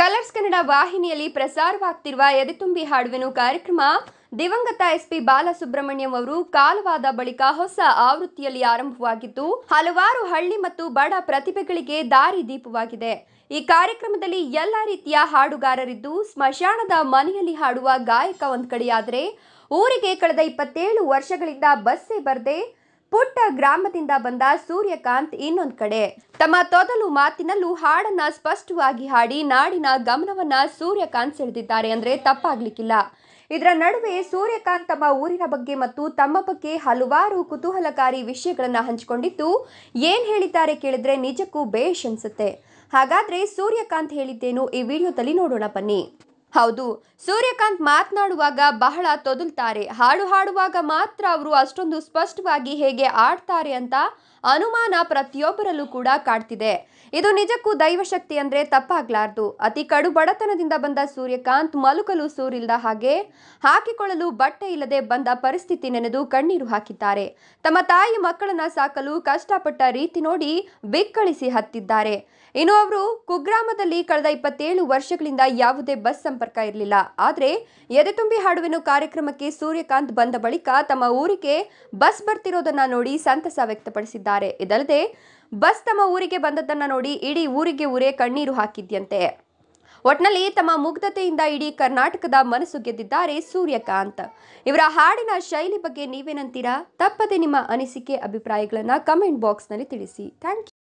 colours Kannada ವಾಹಿನಿಯಲ್ಲಿ ಪ್ರಸಾರವಾಗ್ತಿರುವ ಎದೆತುಂಬಿ ಹಾಡುವೆನು ಕಾರ್ಯಕ್ರಮ ದಿವಂಗತ ಎಸ್ಪಿ ಬಾಲಸುಬ್ರಹ್ಮಣ್ಯಂ ಅವರು ಕಾಲವಾದ ಬಳಿಕ ಹೊಸ ಆವೃತ್ತಿಯಲ್ಲಿ ಆರಂಭವಾಗಿದ್ದು ಹಲವಾರು ಹಳ್ಳಿ ಮತ್ತು ಬಡ ಪ್ರತಿಭೆಗಳಿಗೆ ದಾರಿ ದೀಪವಾಗಿದೆ ಈ ಕಾರ್ಯಕ್ರಮದಲ್ಲಿ ಎಲ್ಲ ರೀತಿಯ ಹಾಡುಗಾರರಿದ್ದು ಸ್ಮಶಾನದ ಮನೆಯಲ್ಲಿ ಹಾಡುವ ಗಾಯಕ ಒಂದ್ ಕಡೆಯಾದರೆ ಊರಿಗೆ ಕಳೆದ ಇಪ್ಪತ್ತೇಳು ವರ್ಷಗಳಿಂದ ಬಸ್ಸೇ ಬರದೆ ಪುಟ್ಟ ಗ್ರಾಮದಿಂದ ಬಂದ ಸೂರ್ಯಕಾಂತ್ ಇನ್ನೊಂದು ಕಡೆ ತಮ್ಮ ತೊದಲು ಮಾತಿನಲ್ಲೂ ಹಾಡನ್ನ ಸ್ಪಷ್ಟವಾಗಿ ಹಾಡಿ ನಾಡಿನ ಗಮನವನ್ನ ಸೂರ್ಯಕಾಂತ್ ಸೆಳೆದಿದ್ದಾರೆ ಅಂದ್ರೆ ತಪ್ಪಾಗ್ಲಿಕ್ಕಿಲ್ಲ ಇದರ ನಡುವೆ ಸೂರ್ಯಕಾಂತ್ ತಮ್ಮ ಊರಿನ ಬಗ್ಗೆ ಮತ್ತು ತಮ್ಮ ಬಗ್ಗೆ ಹಲವಾರು ಕುತೂಹಲಕಾರಿ ವಿಷಯಗಳನ್ನು ಹಂಚಿಕೊಂಡಿದ್ದು ಏನು ಹೇಳಿದ್ದಾರೆ ಕೇಳಿದ್ರೆ ನಿಜಕ್ಕೂ ಬೇಷ್ ಅನ್ಸುತ್ತೆ ಹಾಗಾದ್ರೆ ಸೂರ್ಯಕಾಂತ್ ಹೇಳಿದ್ದೇನು ಈ ವಿಡಿಯೋದಲ್ಲಿ ನೋಡೋಣ ಬನ್ನಿ ಹೌದು ಸೂರ್ಯಕಾಂತ್ ಮಾತನಾಡುವಾಗ ಬಹಳ ತೊದಲ್ತಾರೆ ಹಾಡು ಹಾಡುವಾಗ ಮಾತ್ರ ಅವರು ಅಷ್ಟೊಂದು ಸ್ಪಷ್ಟವಾಗಿ ಹೇಗೆ ಆಡ್ತಾರೆ ಅಂತ ಅನುಮಾನ ಪ್ರತಿಯೊಬ್ಬರಲ್ಲೂ ಕೂಡ ಕಾಡ್ತಿದೆ ಇದು ನಿಜಕ್ಕೂ ದೈವಶಕ್ತಿ ಅಂದರೆ ತಪ್ಪಾಗ್ಲಾರ್ದು ಅತಿ ಕಡು ಬಡತನದಿಂದ ಬಂದ ಸೂರ್ಯಕಾಂತ್ ಮಲುಕಲು ಸೂರಿಲ್ದ ಹಾಗೆ ಹಾಕಿಕೊಳ್ಳಲು ಬಟ್ಟೆ ಇಲ್ಲದೆ ಬಂದ ಪರಿಸ್ಥಿತಿ ನೆನೆದು ಕಣ್ಣೀರು ಹಾಕಿದ್ದಾರೆ ತಮ್ಮ ತಾಯಿ ಮಕ್ಕಳನ್ನ ಸಾಕಲು ಕಷ್ಟಪಟ್ಟ ರೀತಿ ನೋಡಿ ಬಿಕ್ಕಳಿಸಿ ಹತ್ತಿದ್ದಾರೆ ಇನ್ನು ಅವರು ಕುಗ್ರಾಮದಲ್ಲಿ ಕಳೆದ ಇಪ್ಪತ್ತೇಳು ವರ್ಷಗಳಿಂದ ಯಾವುದೇ ಬಸ್ ಸಂಪರ್ಕ ಸಂಪರ್ಕ ಇರಲಿಲ್ಲ ಆದರೆ ಎದೆತುಂಬಿ ಹಾಡುವಿನ ಕಾರ್ಯಕ್ರಮಕ್ಕೆ ಸೂರ್ಯಕಾಂತ್ ಬಂದ ಬಳಿಕ ತಮ್ಮ ಊರಿಗೆ ಬಸ್ ಬರ್ತಿರೋದನ್ನ ನೋಡಿ ಸಂತಸ ವ್ಯಕ್ತಪಡಿಸಿದ್ದಾರೆ ಇದಲ್ಲದೆ ಬಸ್ ತಮ್ಮ ಊರಿಗೆ ಬಂದದ್ದನ್ನ ನೋಡಿ ಇಡೀ ಊರಿಗೆ ಊರೇ ಕಣ್ಣೀರು ಹಾಕಿದ್ಯಂತೆ ಒಟ್ನಲ್ಲಿ ತಮ್ಮ ಮುಗ್ಧತೆಯಿಂದ ಇಡೀ ಕರ್ನಾಟಕದ ಮನಸ್ಸು ಗೆದ್ದಿದ್ದಾರೆ ಸೂರ್ಯಕಾಂತ್ ಇವರ ಹಾಡಿನ ಶೈಲಿ ಬಗ್ಗೆ ನೀವೇನಂತೀರಾ ತಪ್ಪದೆ ನಿಮ್ಮ ಅನಿಸಿಕೆ ಅಭಿಪ್ರಾಯಗಳನ್ನು ಕಮೆಂಟ್ ಬಾಕ್ಸ್ನಲ್ಲಿ ತಿಳಿಸಿ ಥ್ಯಾಂಕ್ ಯು